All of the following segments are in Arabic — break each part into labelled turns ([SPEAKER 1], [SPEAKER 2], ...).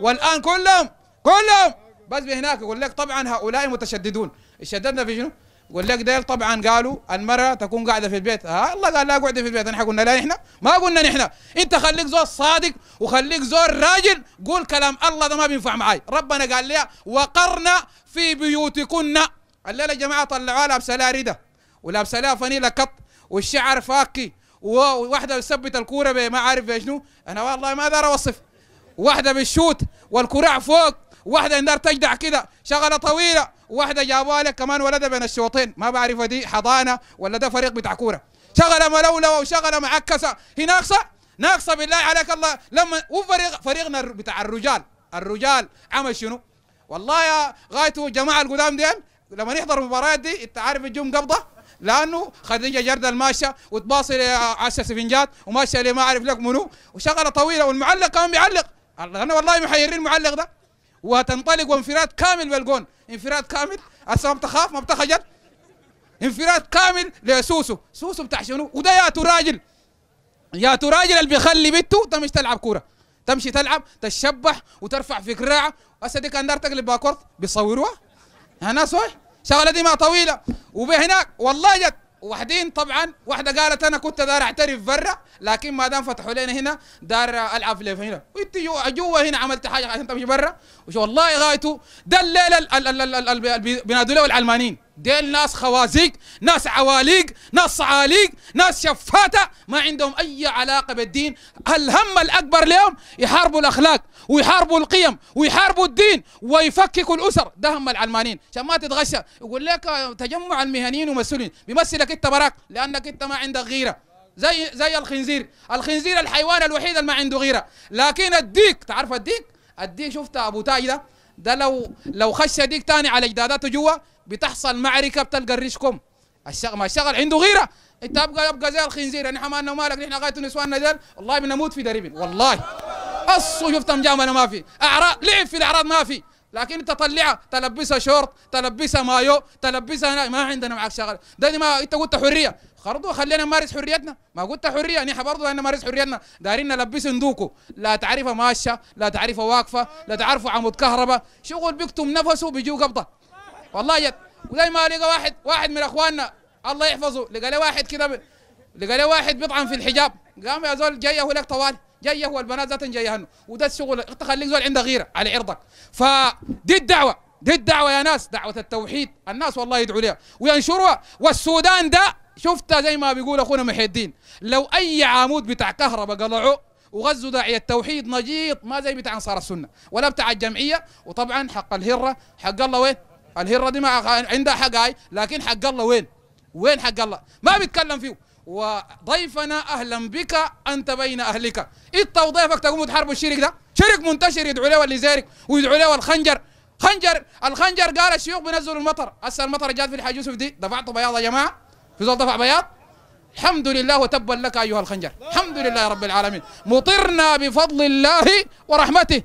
[SPEAKER 1] والآن كلهم كلهم بس بهناك يقول لك طبعا هؤلاء متشددون شددنا في شنو؟ يقول لك ديل طبعا قالوا المرأة تكون قاعدة في البيت ها الله قال لا قعدي في البيت نحن قلنا لا نحن ما قلنا نحن انت خليك زور صادق وخليك زور راجل قول كلام الله ده ما بينفع معاي ربنا قال لي وقرنا في بيوتكن الليله يا جماعه طلعوها لابسه لها رده ولابسه لها فنيله قط والشعر فاكي وواحده بتثبت الكوره ما عارف شنو انا والله ما اقدر اوصف واحده بالشوت والكرع فوق واحده النار تجدع كده شغله طويله واحده جابوها لك كمان ولدها بين الشوطين ما بعرف دي حضانه ولا ده فريق بتاع كوره شغله ملولوه وشغله معكسه هي ناقصه ناقصه بالله عليك الله لما وفريق فريقنا بتاع الرجال الرجال عمل شنو والله يا غايته جماعه القدام دي لما نحضر المباريات دي انت عارف الجم قبضه لانه خديجه جردل ماشيه وتباصي لعشر سفنجات وماشيه ما اعرف لك منو وشغله طويله والمعلق كمان بيعلق انا والله محيرين المعلق ده وتنطلق وانفراد كامل بالجون انفراد كامل اصلا ما بتخاف ما بتخجل انفراد كامل لسوسو سوسو بتاع شنو وده يا راجل يا راجل اللي بيخلي بيته تمشي تلعب كوره تمشي تلعب تشبح وترفع في كراعه هسه دي كان دار تقلب باكورت بيصوروها انا صح شغله دي ما طويله وبهناك والله جد وحدين طبعا واحده قالت انا كنت دار اعترف برا لكن ما دام فتحوا لنا هنا دار العب في هنا وانت جوا هنا عملت حاجه عشان تمشي برا والله غايته ده الليله اللي بينادوا العلمانيين ديل ناس خوازيق ناس عواليق ناس صعاليق ناس شفاتة ما عندهم أي علاقة بالدين الهم الأكبر لهم يحاربوا الأخلاق ويحاربوا القيم ويحاربوا الدين ويفككوا الأسر ده هم العلمانيين عشان ما تتغشى يقول لك تجمع المهنيين ومسؤولين بيمثلك أنت براك لأنك أنت ما عندك غيرة زي زي الخنزير الخنزير الحيوان الوحيد اللي ما عنده غيره لكن الديك تعرف الديك الديك شفت ابو تاج ده ده لو لو خش ديك تاني على اجداداته جوا بتحصل معركه بتلقى الريشكم الشغل ما الشغل عنده غيره انت ابقى ابقى زي الخنزير نحن مالنا ومالك نحن غايه نسواننا ديل والله بنموت في دربن والله قصوا شفت مجامله ما في اعراض لعب في الاعراض ما في لكن انت طلعها تلبسها شورت تلبسها مايو تلبسها ما عندنا معك شغل ده ما انت قلت حريه برضه خلينا نمارس حريتنا ما قلت حريه نحن برضه نمارس حريتنا دارين نلبس ندوكو لا تعرفها ماشيه لا تعرفها واقفه لا تعرفها عمود كهرباء شغل بيكتم نفسه بيجوا قبضه والله جد وزي ما لقى واحد واحد من اخواننا الله يحفظه لقى له واحد كده ب... لقى له واحد بيطعن في الحجاب قام يا زول جايه هو لك طوال جايه هو البنات ذات جاي هنو وده الشغل خليك زول عنده غيره على عرضك فدي الدعوه دي الدعوه يا ناس دعوه التوحيد الناس والله يدعوا لها وينشروها والسودان ده شفتها زي ما بيقول اخونا محي الدين لو اي عمود بتاع كهرباء قلعه وغزوا داعي التوحيد نجيط ما زي بتاع انصار السنه ولا بتاع الجمعيه وطبعا حق الهره حق الله وين الهره دي ما عندها هاي لكن حق الله وين وين حق الله ما بيتكلم فيه وضيفنا اهلا بك انت بين اهلك انت إيه وضيفك تقوم تحاربوا الشرك ده شرك منتشر يدعوا له اللي ويدعوا له الخنجر خنجر الخنجر قال الشيوخ بينزلوا المطر هسه المطر جات في الحاج يوسف دي دفعته بياض يا جماعه في زول دفع بياض الحمد لله وتبا لك ايها الخنجر الحمد لله يا رب العالمين مطرنا بفضل الله ورحمته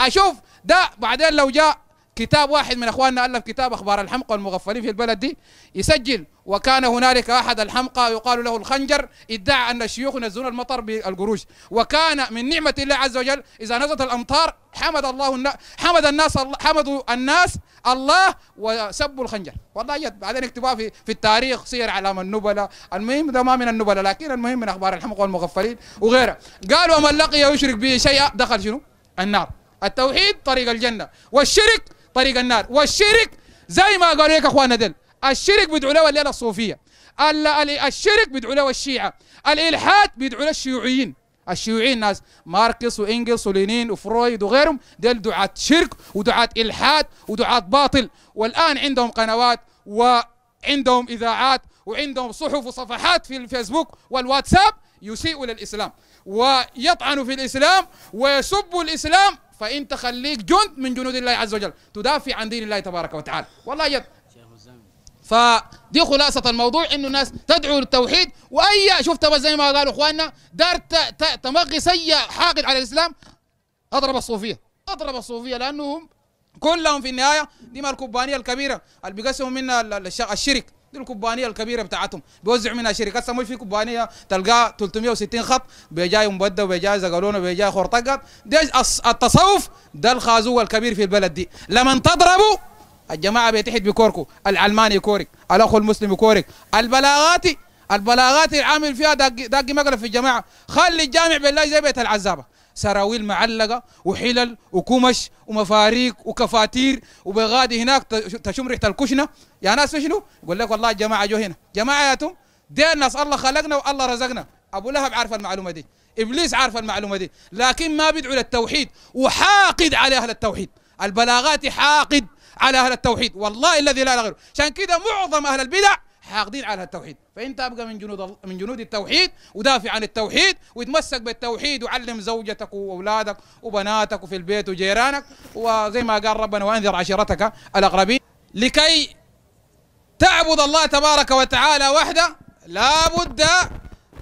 [SPEAKER 1] اشوف ده بعدين لو جاء كتاب واحد من اخواننا الف كتاب اخبار الحمقى والمغفلين في البلد دي يسجل وكان هنالك احد الحمقى يقال له الخنجر ادعى ان الشيوخ ينزلون المطر بالقروش وكان من نعمه الله عز وجل اذا نزلت الامطار حمد الله النا... حمد الناس حمدوا الناس الله وسبوا الخنجر والله بعدين اكتبوها في في التاريخ سير علام النبلاء المهم ده ما من النبلاء لكن المهم من اخبار الحمقى والمغفلين وغيره قالوا ومن لقي يشرك به شيئا دخل شنو النار التوحيد طريق الجنه والشرك طريق النار والشرك زي ما قالوا لك اخوانا دل الشرك بيدعوا له الليله الصوفيه الشرك بيدعوا له الشيعه الالحاد بيدعوا له الشيوعيين الشيوعيين ناس ماركس وانجلس ولينين وفرويد وغيرهم دول دعاة شرك ودعاة الحاد ودعاة باطل والان عندهم قنوات وعندهم اذاعات وعندهم صحف وصفحات في الفيسبوك والواتساب يسيئوا للاسلام ويطعنوا في الاسلام ويسبوا الاسلام فانت خليك جند من جنود الله عز وجل تدافع عن دين الله تبارك وتعالى والله جد فدي خلاصة الموضوع انه الناس تدعو للتوحيد واي شفت زي ما قالوا اخواننا دار تمغي سيء حاقد على الاسلام اضرب الصوفية اضرب الصوفية لانهم كلهم في النهاية دي مال الكبيرة اللي بيقسموا منها الشرك دي الكوبانيه الكبيره بتاعتهم بيوزعوا منها شركات سموي في كوبانيه تلقاها 360 خط بيجاي مبدا وبيجاي زقلونه وبيجاي خرطقه دي التصوف ده الخازوق الكبير في البلد دي لمن تضربوا الجماعه بيتحد بكوركو العلماني كورك الاخ المسلم كورك البلاغاتي البلاغات العامل فيها داقي مقلب في الجماعه خلي الجامع بالله زي بيت العزابه سراويل معلقه وحلل وكمش ومفاريق وكفاتير وبغادي هناك تشم ريحه الكشنه يا ناس شنو؟ يقول لك والله الجماعه جو هنا توم دي الناس الله خلقنا والله رزقنا ابو لهب عارف المعلومه دي ابليس عارف المعلومه دي لكن ما بيدعو للتوحيد وحاقد على اهل التوحيد البلاغات حاقد على اهل التوحيد والله الذي لا غيره عشان كده معظم اهل البدع حاقدين على التوحيد فانت ابقى من جنود من جنود التوحيد ودافع عن التوحيد ويتمسك بالتوحيد وعلم زوجتك واولادك وبناتك وفي البيت وجيرانك وزي ما قال ربنا وانذر عشيرتك الاقربين لكي تعبد الله تبارك وتعالى وحده لابد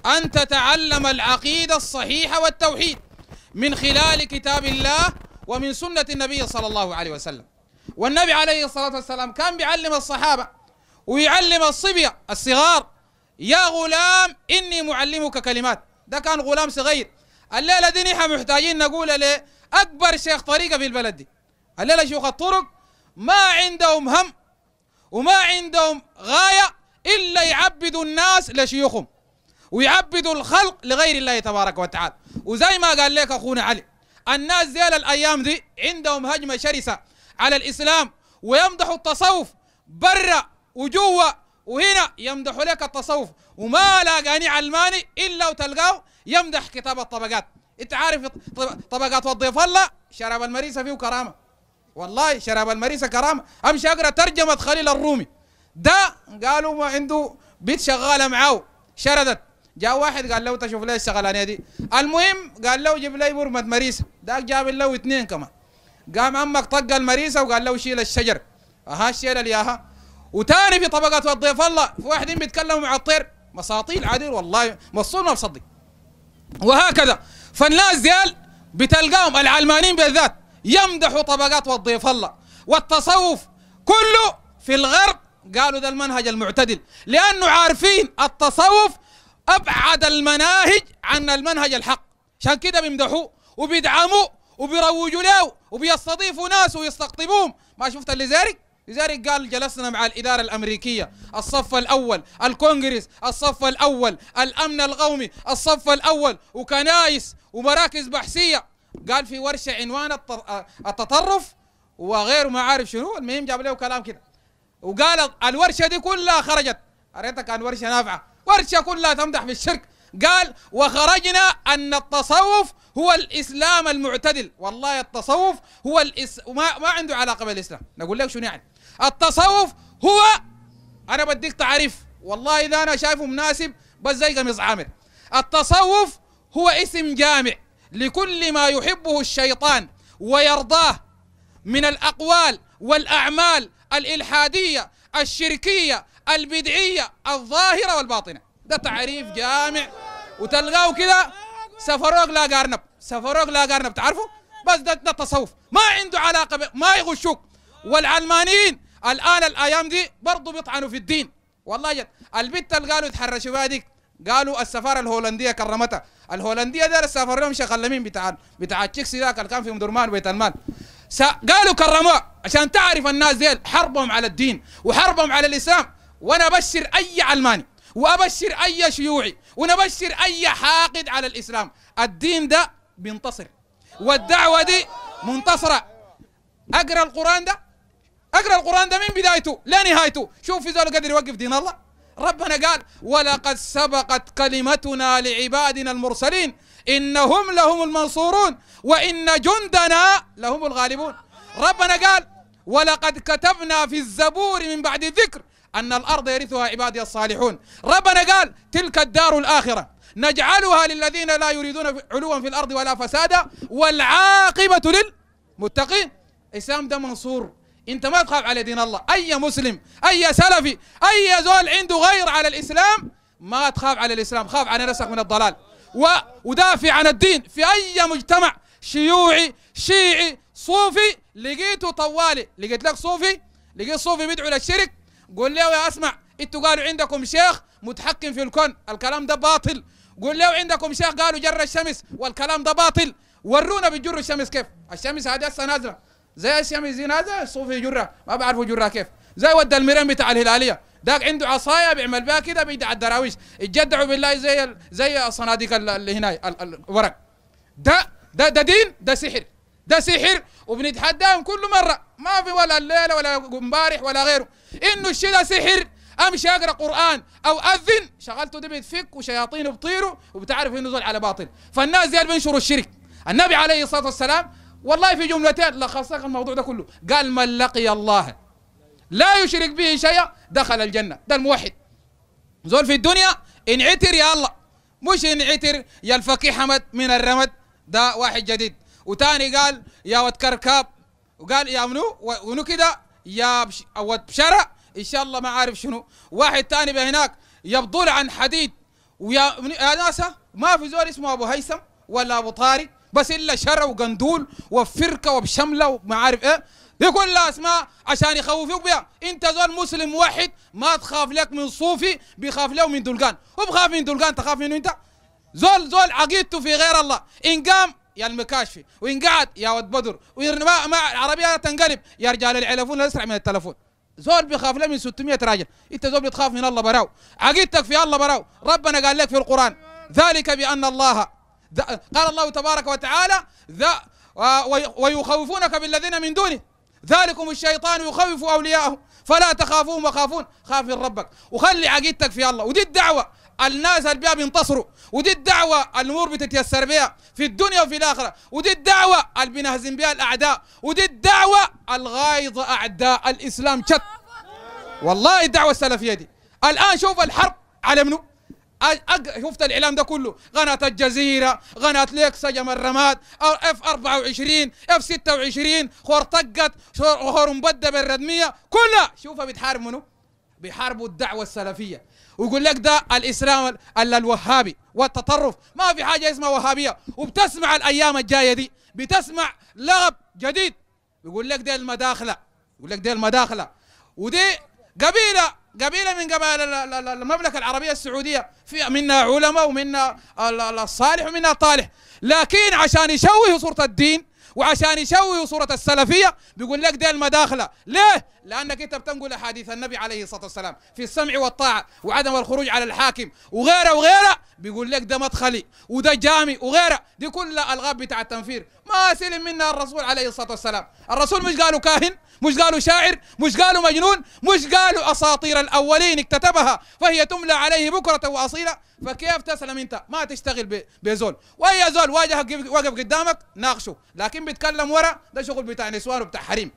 [SPEAKER 1] ان تتعلم العقيده الصحيحه والتوحيد من خلال كتاب الله ومن سنه النبي صلى الله عليه وسلم والنبي عليه الصلاه والسلام كان بيعلم الصحابه ويعلم الصبية الصغار يا غلام إني معلمك كلمات ده كان غلام صغير الليلة دي نحن محتاجين نقول لأكبر أكبر شيخ طريقة في البلد دي الليلة شيوخ الطرق ما عندهم هم وما عندهم غاية إلا يعبدوا الناس لشيوخهم ويعبدوا الخلق لغير الله تبارك وتعالى وزي ما قال لك أخونا علي الناس ديال الأيام دي عندهم هجمة شرسة على الإسلام ويمدحوا التصوف برا وجوا وهنا يمدح لك التصوف وما لاقاني علماني الا وتلقاه يمدح كتاب الطبقات انت عارف طبقات وضيف الله شراب المريسه فيه كرامه والله شراب المريسه كرامه امشي اقرا ترجمه خليل الرومي ده قالوا ما عنده بيت شغاله معاه شردت جاء واحد قال له تشوف ليش شغلانه دي المهم قال له جيب لي برمه مريسه ده جاب له اثنين كمان قام امك طق المريسه وقال له شيل الشجر اها شيل الياها وتاني في طبقات الضيف الله في واحدين بيتكلموا مع الطير مساطيل عادي والله مصون ما بصدق وهكذا فالناس ديال بتلقاهم العلمانيين بالذات يمدحوا طبقات الضيف الله والتصوف كله في الغرب قالوا ده المنهج المعتدل لأنه عارفين التصوف أبعد المناهج عن المنهج الحق عشان كده بيمدحوه وبيدعموه وبيروجوا له وبيستضيفوا ناس ويستقطبوهم ما شفت اللي زارك لذلك قال جلسنا مع الإدارة الأمريكية الصف الأول الكونغرس الصف الأول الأمن القومي الصف الأول وكنائس ومراكز بحثية قال في ورشة عنوان التطرف وغيره ما عارف شنو المهم جاب له كلام كده وقال الورشة دي كلها خرجت أريتك كان ورشة نافعة ورشة كلها تمدح في الشرك قال وخرجنا أن التصوف هو الإسلام المعتدل والله التصوف هو الإس... ما... ما عنده علاقة بالإسلام نقول لك شنو يعني التصوف هو انا بديك تعريف والله اذا انا شايفه مناسب بس زي قميص عامر التصوف هو اسم جامع لكل ما يحبه الشيطان ويرضاه من الاقوال والاعمال الالحاديه الشركيه البدعيه الظاهره والباطنه ده تعريف جامع وتلقاه كده سفروك لا قارنب سفروك لا قارنب تعرفوا بس ده, ده التصوف ما عنده علاقه ما يغشوك والعلمانيين الآن الأيام دي برضه بيطعنوا في الدين والله جد البت اللي قالوا يتحرشوا بها ديك قالوا السفاره الهولنديه كرمتها الهولنديه دار سافر لهم شيخ اللمين بتاع بتاع تشيكسي ذاك اللي كان في مدرمان بيت المال قالوا كرموها عشان تعرف الناس ديل حربهم على الدين وحربهم على الاسلام وانا ابشر اي علماني وابشر اي شيوعي ونبشر اي حاقد على الاسلام الدين ده بينتصر والدعوه دي منتصره اقرا القران ده اقرا القران ده من بدايته لنهايته شوف في زول قدر يوقف دين الله ربنا قال ولقد سبقت كلمتنا لعبادنا المرسلين انهم لهم المنصورون وان جندنا لهم الغالبون ربنا قال ولقد كتبنا في الزبور من بعد الذكر ان الارض يرثها عبادي الصالحون ربنا قال تلك الدار الاخره نجعلها للذين لا يريدون علوا في الارض ولا فسادا والعاقبه للمتقين اسلام ده منصور انت ما تخاف على دين الله اي مسلم اي سلفي اي زول عنده غير على الاسلام ما تخاف على الاسلام خاف على نفسك من الضلال و... ودافع عن الدين في اي مجتمع شيوعي شيعي صوفي لقيته طوالي لقيت لك صوفي لقيت صوفي بيدعو للشرك قول له يا اسمع انتوا قالوا عندكم شيخ متحكم في الكون الكلام ده باطل قول له عندكم شيخ قالوا جر الشمس والكلام ده باطل ورونا بجر الشمس كيف الشمس هذه هسه نازله زي اسيامي زين هذا صوفي جره ما بعرفه جره كيف زي ود المرن بتاع الهلاليه داك عنده عصايه بيعمل بها كده بيدع الدراويش يتجدعوا بالله زي ال... زي الصناديق اللي هنا الورق ده ده ده دين ده سحر ده سحر وبنتحداهم كل مره ما في ولا الليله ولا امبارح ولا غيره انه الشيء ده سحر امشي اقرا قران او اذن شغلته دي بتفك وشياطين بطيروا وبتعرف انه زول على باطل فالناس دي بينشروا الشرك النبي عليه الصلاه والسلام والله في جملتين لخصك الموضوع ده كله قال من لقي الله لا يشرك به شيئا دخل الجنة ده الموحد زول في الدنيا انعتر يا الله مش انعتر يا الفقيه حمد من الرمد ده واحد جديد وتاني قال يا ود كركاب وقال يا منو ونو كده يا ود بشرة ان شاء الله ما عارف شنو واحد تاني بهناك يبضل عن حديد ويا ناسا ما في زول اسمه ابو هيثم ولا ابو طارق بس الا شر وقندول وفركه وبشمله وما عارف ايه دي كلها اسماء عشان يخوفوك بها انت زول مسلم واحد ما تخاف لك من صوفي بيخاف له من دلقان وبخاف من دلقان تخاف منه انت زول زول عقيدته في غير الله ان قام يا المكاشفي وان قعد يا ود بدر وان ما, ما العربيه تنقلب يا رجال العلفون اسرع من التلفون زول بيخاف له من 600 راجل انت زول بتخاف من الله براو عقيدتك في الله براو ربنا قال لك في القران ذلك بان الله قال الله تبارك وتعالى ذا ويخوفونك بالذين من دونه ذلكم الشيطان يخوف أولياءه فلا تخافوهم وخافون خاف من ربك وخلي عقيدتك في الله ودي الدعوة الناس اللي بينتصروا ودي الدعوة الأمور بتتيسر بها في الدنيا وفي الآخرة ودي الدعوة اللي بنهزم بها الأعداء ودي الدعوة الغايظ أعداء الإسلام شت والله الدعوة السلفية دي الآن شوف الحرب على منو شفت الاعلام ده كله قناه الجزيره قناه ليك جم الرماد اف 24 اف 26 خور خرمبده بالردميه كلها شوفها بتحارب منو بيحاربوا الدعوه السلفيه ويقول لك ده الاسلام الوهابي والتطرف ما في حاجه اسمها وهابيه وبتسمع الايام الجايه دي بتسمع لغب جديد يقول لك دي المداخله يقول لك دي المداخله ودي قبيله قبيله من قبائل المملكه العربيه السعوديه في منا علماء ومنا الصالح ومنا طالح لكن عشان يشوهوا صوره الدين وعشان يشوهوا صوره السلفيه بيقول لك دي المداخله ليه لانك انت بتنقل احاديث النبي عليه الصلاه والسلام في السمع والطاعه وعدم الخروج على الحاكم وغيره وغيره بيقول لك ده مدخلي وده جامي وغيره دي كلها الغاب بتاع التنفير ما سلم منا الرسول عليه الصلاة والسلام الرسول مش قالوا كاهن مش قالوا شاعر مش قالوا مجنون مش قالوا أساطير الأولين اكتتبها فهي تملى عليه بكرة وأصيلا فكيف تسلم أنت ما تشتغل بزول وأي زول واجهك وقف قدامك ناقشه لكن بيتكلم ورا ده شغل بتاع نسوان وبتاع حريم